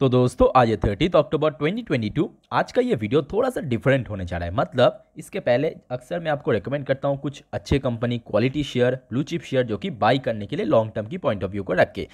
तो दोस्तों आज है थर्टीथ अक्टूबर 2022 आज का ये वीडियो थोड़ा सा डिफरेंट होने जा रहा है मतलब इसके पहले अक्सर मैं आपको रेकमेंड करता हूँ कुछ अच्छे company quality share blue chip share जो कि बाई करने के लिए लॉन्ग टर्म की पॉइंट ऑफ व्यू को रख के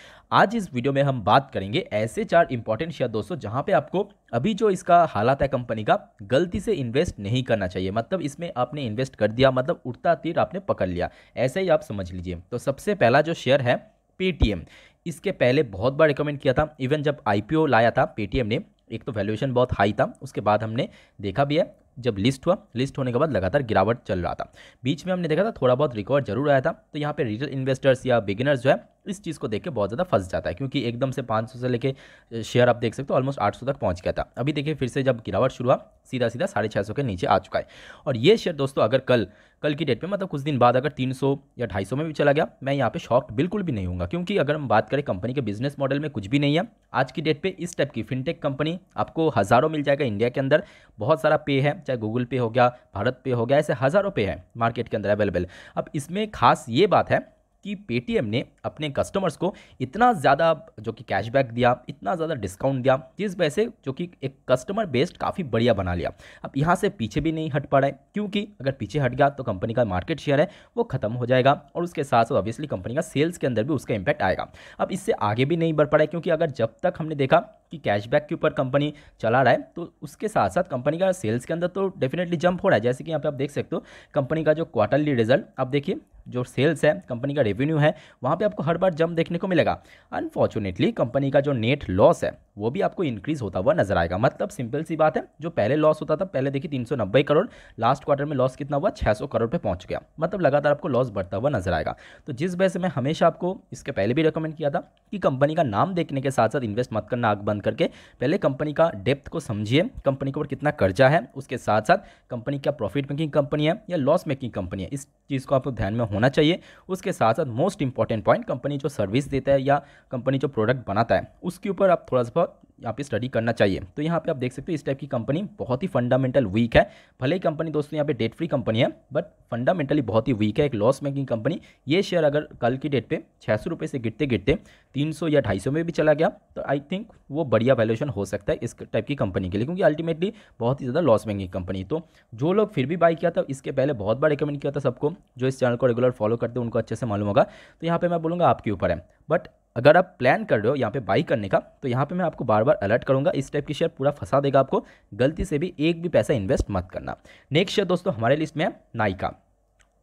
आज इस वीडियो में हम बात करेंगे ऐसे चार इंपॉर्टेंट शेयर दोस्तों जहाँ पे आपको अभी जो इसका हालात है कंपनी का गलती से इन्वेस्ट नहीं करना चाहिए मतलब इसमें आपने इन्वेस्ट कर दिया मतलब उड़ता तीर आपने पकड़ लिया ऐसे ही आप समझ लीजिए तो सबसे पहला जो शेयर है पेटीएम इसके पहले बहुत बार रिकमेंड किया था इवन जब आई लाया था पेटीएम ने एक तो वैल्यूएशन बहुत हाई था उसके बाद हमने देखा भी है जब लिस्ट हुआ लिस्ट होने के बाद लगातार गिरावट चल रहा था बीच में हमने देखा था थोड़ा बहुत रिकॉर्ड जरूर आया था तो यहाँ पे रिटेल इन्वेस्टर्स या बिगिनर्स जो है इस चीज़ को देख के बहुत ज़्यादा फंस जाता है क्योंकि एकदम से 500 से लेके शेयर आप देख सकते हो ऑलमोस्ट 800 तक पहुंच गया था अभी देखिए फिर से जब गिरावट शुरू हुआ सीधा सीधा साढ़े छः सौ के नीचे आ चुका है और ये शेयर दोस्तों अगर कल कल की डेट पे मतलब कुछ दिन बाद अगर 300 या 250 में भी चला गया मैं यहाँ पे शॉक्ड बिल्कुल भी नहीं हूँ क्योंकि अगर हम बात करें कंपनी के बिजनेस मॉडल में कुछ भी नहीं है आज की डेट पे इस टाइप की फिनटेक कंपनी आपको हज़ारों मिल जाएगा इंडिया के अंदर बहुत सारा पे है चाहे गूगल पे हो गया भारत पे हो गया ऐसे हज़ारों पे है मार्केट के अंदर अवेलेबल अब इसमें खास ये बात है कि पेटीएम ने अपने कस्टमर्स को इतना ज़्यादा जो कि कैशबैक दिया इतना ज़्यादा डिस्काउंट दिया जिस वजह से जो कि एक कस्टमर बेस्ड काफ़ी बढ़िया बना लिया अब यहाँ से पीछे भी नहीं हट पा रहा है क्योंकि अगर पीछे हट गया तो कंपनी का मार्केट शेयर है वो खत्म हो जाएगा और उसके साथ साथ ऑब्वियसली कंपनी का सेल्स के अंदर भी उसका इम्पैक्ट आएगा अब इससे आगे भी नहीं बढ़ पा रहा है क्योंकि अगर जब तक हमने देखा कि कैशबैक के ऊपर कंपनी चला रहा है तो उसके साथ साथ कंपनी का सेल्स के अंदर तो डेफिनेटली जंप हो रहा है जैसे कि यहाँ पे आप देख सकते हो कंपनी का जो क्वार्टरली रिजल्ट आप देखिए जो सेल्स है कंपनी का रेवेन्यू है वहाँ पे आपको हर बार जंप देखने को मिलेगा अनफॉर्चुनेटली कंपनी का जो नेट लॉस है वो भी आपको इंक्रीज होता हुआ नजर आएगा मतलब सिंपल सी बात है जो पहले लॉस होता था पहले देखिए तीन करोड़ लास्ट क्वार्टर में लॉस कितना हुआ छः करोड़ पर पहुँच गया मतलब लगातार आपको लॉस बढ़ता हुआ नजर आएगा तो जिस वजह से मैं हमेशा आपको इसके पहले भी रिकमेंड किया था कि कंपनी का नाम देखने के साथ साथ इन्वेस्ट मत करना आग बंद करके पहले कंपनी का डेप्थ को समझिए कंपनी के ऊपर कितना कर्जा है उसके साथ साथ कंपनी क्या प्रॉफिट मेकिंग कंपनी है या लॉस मेकिंग कंपनी है इस चीज़ को आपको ध्यान में होना चाहिए उसके साथ साथ मोस्ट इंपॉर्टेंट पॉइंट कंपनी जो सर्विस देता है या कंपनी जो प्रोडक्ट बनाता है उसके ऊपर आप थोड़ा सा यहाँ पे स्टडी करना चाहिए तो यहाँ पे आप देख सकते हो इस टाइप की कंपनी बहुत ही फंडामेंटल वीक है भले ही कंपनी दोस्तों यहाँ पे डेट फ्री कंपनी है बट फंडामेंटली बहुत ही वीक है एक लॉस मेकिंग कंपनी ये शेयर अगर कल की डेट पे छः सौ रुपये से गिरते गिरते तीन सौ या ढाई सौ में भी चला गया तो आई थिंक वो बढ़िया वैल्यूशन हो सकता है इस टाइप की कंपनी के लिए क्योंकि अल्टीमेटली बहुत ही ज़्यादा लॉस मेकिंग कंपनी तो जो लोग फिर भी बाई किया था इसके पहले बहुत बार रिकमेंड किया था सबको जो इस चैनल को रेगुलर फॉलो करते हैं उनको अच्छे से मालूम होगा तो यहाँ पर मैं बोलूँगा आपके ऊपर है बट अगर आप प्लान कर रहे हो यहाँ पे बाई करने का तो यहाँ पे मैं आपको बार बार अलर्ट करूँगा इस टाइप की शेयर पूरा फंसा देगा आपको गलती से भी एक भी पैसा इन्वेस्ट मत करना नेक्स्ट शेयर दोस्तों हमारे लिस्ट में है नाइका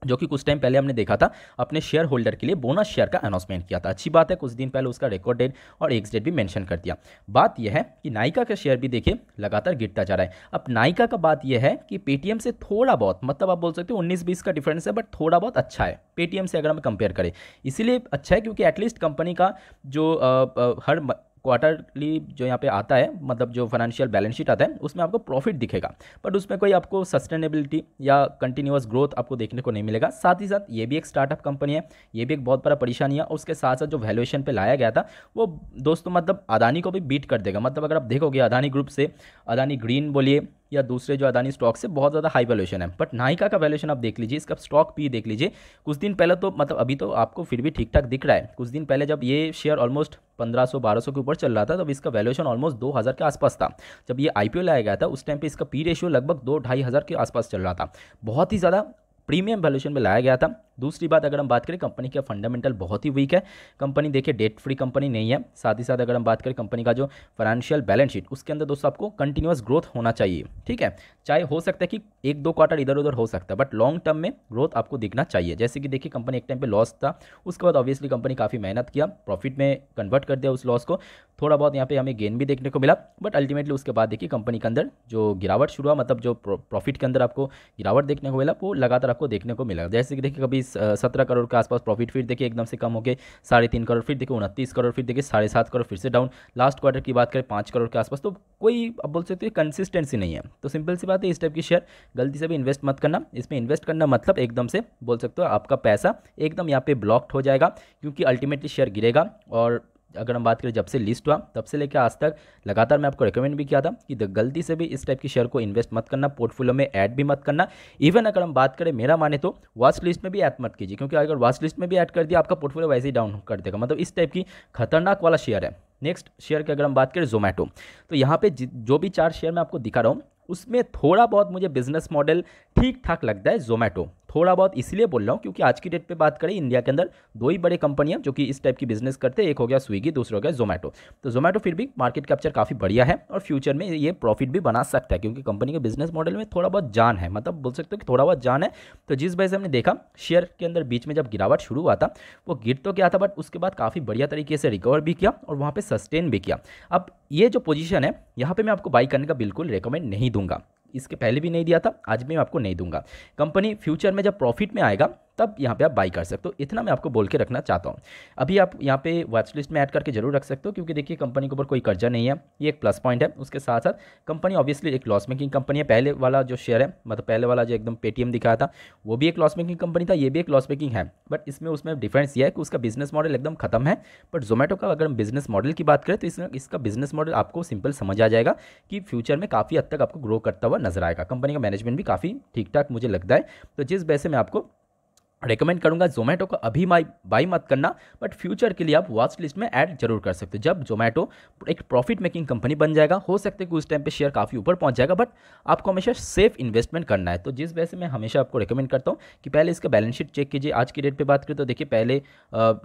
जो कि कुछ टाइम पहले हमने देखा था अपने शेयर होल्डर के लिए बोनस शेयर का अनाउंसमेंट किया था अच्छी बात है कुछ दिन पहले उसका रिकॉर्ड डेट और एक्स डेट भी मेंशन कर दिया बात यह है कि नायका का शेयर भी देखिए लगातार गिरता जा रहा है अब नायका का बात यह है कि पेटीएम से थोड़ा बहुत मतलब आप बोल सकते हो उन्नीस बीस का डिफरेंस है बट थोड़ा बहुत अच्छा है पेटीएम से अगर हम कंपेयर करें इसीलिए अच्छा है क्योंकि एटलीस्ट कंपनी का जो आ, आ, हर क्वार्टरली जो यहाँ पे आता है मतलब जो फाइनेंशियल बैलेंस शीट आता है उसमें आपको प्रॉफिट दिखेगा बट उसमें कोई आपको सस्टेनेबिलिटी या कंटिन्यूस ग्रोथ आपको देखने को नहीं मिलेगा साथ ही साथ ये भी एक स्टार्टअप कंपनी है ये भी एक बहुत बड़ा परेशानी है उसके साथ साथ जो वैल्यूएशन पर लाया गया था वो दोस्तों मतलब अदानी को भी बीट कर देगा मतलब अगर आप देखोगे अदानी ग्रुप से अदानी ग्रीन बोलिए या दूसरे जो अदानी स्टॉक से बहुत ज़्यादा हाई वैल्यूशन है बट नाइका का वैल्यूशन आप देख लीजिए इसका स्टॉक पी देख लीजिए कुछ दिन पहले तो मतलब अभी तो आपको फिर भी ठीक ठाक दिख रहा है कुछ दिन पहले जब ये शेयर ऑलमोस्ट 1500 1200 के ऊपर चल रहा था तब इसका वैल्यूशन ऑलमोस्ट 2000 के आसपास था जब ये आईपीओ लाया गया था उस टाइम पे इसका पी रेशियो लगभग दो ढाई हज़ार के आसपास चल रहा था बहुत ही ज़्यादा प्रीमियम वैल्यूशन में लाया गया था दूसरी बात अगर हम बात करें कंपनी का फंडामेंटल बहुत ही वीक है कंपनी देखिए डेट फ्री कंपनी नहीं है साथ ही साथ अगर हम बात करें कंपनी का जो फाइनेंशियल बैलेंस शीट उसके अंदर दोस्तों आपको कंटिन्यूस ग्रोथ होना चाहिए ठीक है चाहे हो सकता है कि एक दो क्वार्टर इधर उधर हो सकता है बट लॉन्ग टर्म में ग्रोथ आपको दिखना चाहिए जैसे कि देखिए कंपनी एक टाइम पर लॉस था उसके बाद ऑब्वियसली कंपनी काफ़ी मेहनत किया प्रॉफिट में कन्वर्ट कर दिया उस लॉस को थोड़ा बहुत यहाँ पे हमें गेन भी देखने को मिला बट अल्टीमेटली उसके बाद देखिए कंपनी के अंदर जो गिरावट शुरू हुआ मतलब जो प्रॉफिट के अंदर आपको गिरावट देखने को मिला वो लगातार आपको देखने को मिला जैसे कि देखिए कभी सत्रह करोड़ के आसपास प्रॉफिट फिर देखिए एकदम से कम हो गए साढ़े तीन करोड़ फिर देखिए उनतीस करोड़ फिर देखिए साढ़े सात करोड़ फिर से डाउन लास्ट क्वार्टर की बात करें पाँच करोड़ के आसपास तो कोई अब बोल सकते हो कंसिस्टेंसी नहीं है तो सिंपल सी बात है इस टाइप की शेयर गलती से भी इन्वेस्ट मत करना इसमें इन्वेस्ट करना मतलब एकदम से बोल सकते हो आपका पैसा एकदम यहाँ पे ब्लॉक्ड हो जाएगा क्योंकि अल्टीमेटली शेयर गिरेगा और अगर हम बात करें जब से लिस्ट हुआ तब से लेकर आज तक लगातार मैं आपको रिकमेंड भी किया था कि गलती से भी इस टाइप के शेयर को इन्वेस्ट मत करना पोर्टफोलियो में ऐड भी मत करना इवन अगर हम बात करें मेरा माने तो वॉच लिस्ट में भी ऐड मत कीजिए क्योंकि अगर वॉच लिस्ट में भी ऐड कर दिया आपका पोर्टफोलियो वैसे ही डाउन कर देगा मतलब इस टाइप की खतरनाक वाला शेयर है नेक्स्ट शेयर की अगर हम बात करें जोमेटो तो यहाँ पर जो भी चार शेयर मैं आपको दिखा रहा हूँ उसमें थोड़ा बहुत मुझे बिजनेस मॉडल ठीक ठाक लगता है जोमेटो थोड़ा बहुत इसलिए बोल रहा हूँ क्योंकि आज की डेट पे बात करें इंडिया के अंदर दो ही बड़े कंपनियाँ जो कि इस टाइप की बिजनेस करते हैं एक हो गया स्विगी दूसरा हो गया जोमेटो तो जोमेटो फिर भी मार्केट कैप्चर काफ़ी बढ़िया है और फ्यूचर में ये प्रॉफिट भी बना सकता है क्योंकि कंपनी के बिजनेस मॉडल में थोड़ा बहुत जान है मतलब बोल सकते हो कि थोड़ा बहुत जान है तो जिस वजह से हमने देखा शेयर के अंदर बीच में जब गिरावट शुरू हुआ था वो गिर तो गया था बट उसके बाद काफ़ी बढ़िया तरीके से रिकवर भी किया और वहाँ पर सस्टेन भी किया अब ये जो पोजीशन है यहाँ पर मैं आपको बाई करने का बिल्कुल रिकमेंड नहीं दूंगा इसके पहले भी नहीं दिया था आज भी मैं आपको नहीं दूंगा कंपनी फ्यूचर में जब प्रॉफिट में आएगा तब यहाँ पे आप बाई कर सकते हो इतना मैं आपको बोल के रखना चाहता हूँ अभी आप यहाँ पे वॉच लिस्ट में ऐड करके जरूर रख सकते हो क्योंकि देखिए कंपनी के ऊपर कोई कर्जा नहीं है ये एक प्लस पॉइंट है उसके साथ साथ कंपनी ऑब्वियसली एक लॉस मेकिंग कंपनी है पहले वाला जो शेयर है मतलब पहले वाला जो एकदम पेटीएम दिखाया था वो भी एक लॉस मेकिंग कंपनी था ये भी एक लॉस मेकिंग है बट इसमें उसमें डिफरेंस ये है कि उसका बिजनेस मॉडल एकदम खत्म है बट जोमेटो का अगर हम बिजनेस मॉडल की बात करें तो इसमें इसका बिजनेस मॉडल आपको सिंपल समझ आ जाएगा कि फ्यूचर में काफ़ी हद तक आपको ग्रो करता हुआ नजर आएगा कंपनी का मैनेजमेंट भी काफ़ी ठीक ठाक मुझे लगता है तो जिस वजह से मैं आपको रेकमेंड करूंगा जोमेटो को अभी माई बाई मत करना बट फ्यूचर के लिए आप वॉच लिस्ट में ऐड जरूर कर सकते हो जब जोमेटो एक प्रॉफिट मेकिंग कंपनी बन जाएगा हो सकता है कि उस टाइम पे शेयर काफ़ी ऊपर पहुंच जाएगा बट आपको हमेशा सेफ इन्वेस्टमेंट करना है तो जिस वजह से मैं हमेशा आपको रिकमेंड करता हूँ कि पहले इसका बैलेंस शीट चेक कीजिए आज की डेट पर बात करें तो देखिए पहले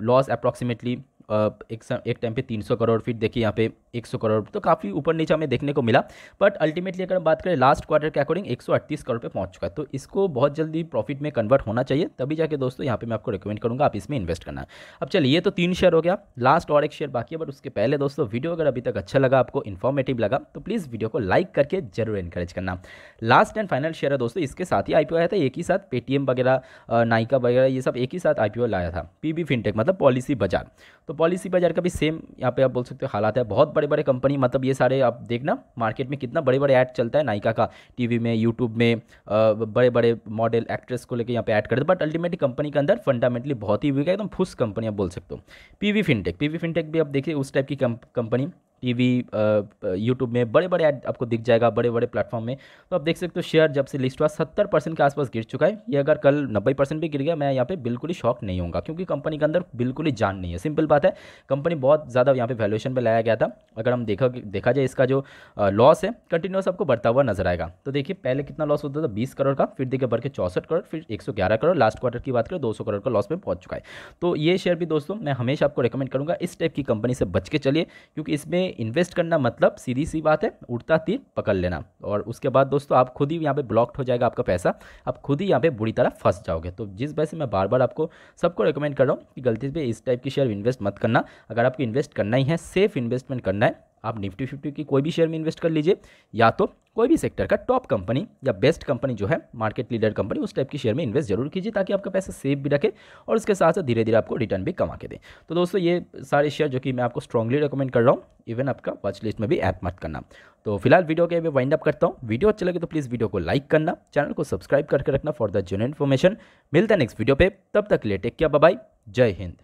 लॉस अप्रॉक्सीमेटली एक एक टाइम पे 300 करोड़ फिर देखिए यहाँ पे 100 करोड़ तो काफ़ी ऊपर नीचे हमें देखने को मिला बट अल्टीमेटली अगर हम बात करें लास्ट क्वार्टर के अकॉर्डिंग 138 करोड़ पे पहुंच चुका है तो इसको बहुत जल्दी प्रॉफिट में कन्वर्ट होना चाहिए तभी जाके दोस्तों यहाँ पे मैं आपको रिकमेंड करूँगा आप इसमें इन्वेस्ट करना अब चलिए ये तो तीन शेयर हो गया लास्ट और एक शेयर बाकी है बट उसके पहले दोस्तों वीडियो अगर अभी तक अच्छा लगा आपको इन्फॉर्मेटिव लगा तो प्लीज़ वीडियो को लाइक करके जरूर इंकरेज करना लास्ट एंड फाइनल शेयर है दोस्तों इसके साथ ही आई आया था एक ही साथ पेटीएम वगैरह नाइका वगैरह ये सब एक ही साथ आई लाया था पी फिनटेक मतलब पॉलिसी बाजार तो तो पॉलिसी बाजार का भी सेम यहाँ पे आप बोल सकते हो हालात है बहुत बड़े बड़े कंपनी मतलब ये सारे आप देखना मार्केट में कितना बड़े बड़े ऐड चलता है नाइका का टीवी में यूट्यूब में बड़े बड़े मॉडल एक्ट्रेस को लेकर यहाँ पे ऐड करते बट अल्टीमेटली कंपनी के अंदर फंडामेंटली बहुत ही वीक है एकदम फुस कंपनी आप बोल सकते हो P V fintech P V fintech भी आप देखिए उस टाइप की कंपनी टीवी यूट्यूब में बड़े बड़े ऐड आपको दिख जाएगा बड़े बड़े प्लेटफॉर्म में तो आप देख सकते हो शेयर जब से लिस्ट हुआ सत्तर परसेंट के आसपास गिर चुका है ये अगर कल नब्बे परसेंट भी गिर गया मैं यहाँ पे बिल्कुल ही शॉक नहीं होगा क्योंकि कंपनी के अंदर बिल्कुल ही जान नहीं है सिंपल बात है कंपनी बहुत ज़्यादा यहाँ पे वैल्यूशन पर लाया गया था अगर हम देखा देखा जाए इसका जो लॉस है कंटिन्यूस आपको बढ़ता हुआ नजर आएगा तो देखिए पहले कितना लॉस होता था बीस करोड़ का फिर देखिए बढ़ के चौसठ करोड़ फिर एक करोड़ लास्ट क्वार्टर की बात करें दो करोड़ का लॉस में पहुंच चुका है तो ये शेयर भी दोस्तों मैं हमेशा आपको रिकमेंड करूँगा इस टाइप की कंपनी से बच के चलिए क्योंकि इसमें इन्वेस्ट करना मतलब सीधी सी बात है उड़ता तीर पकड़ लेना और उसके बाद दोस्तों आप खुद ही यहाँ पे ब्लॉक्ड हो जाएगा आपका पैसा आप खुद ही यहाँ पे बुरी तरह फंस जाओगे तो जिस वजह से मैं बार बार आपको सबको रिकमेंड कर रहा हूँ कि गलती से इस टाइप की शेयर इन्वेस्ट मत करना अगर आपको इन्वेस्ट करना ही है सेफ इन्वेस्टमेंट करना है आप निफ्टी फिफ्टी की कोई भी शेयर में इन्वेस्ट कर लीजिए या तो कोई भी सेक्टर का टॉप कंपनी या बेस्ट कंपनी जो है मार्केट लीडर कंपनी उस टाइप की शेयर में इन्वेस्ट जरूर कीजिए ताकि आपका पैसा सेफ भी रखे और उसके साथ साथ धीरे धीरे आपको रिटर्न भी कमा के दें तो दोस्तों ये सारे शेयर जो कि मैं आपको स्ट्रॉगली रिकमेंड कर रहा हूँ इवन आपका वॉच लिस्ट में भी ऐप मत करना तो फिलहाल वीडियो के मैं वाइंड अप करता हूँ वीडियो अच्छा लगे तो प्लीज़ वीडियो को लाइक करना चैनल को सब्सक्राइब करके रखना फॉर द जनरल इन्फॉर्मेशन मिलता है नेक्स्ट वीडियो पर तब तक लेटेक टेक क्या बाय जय हिंद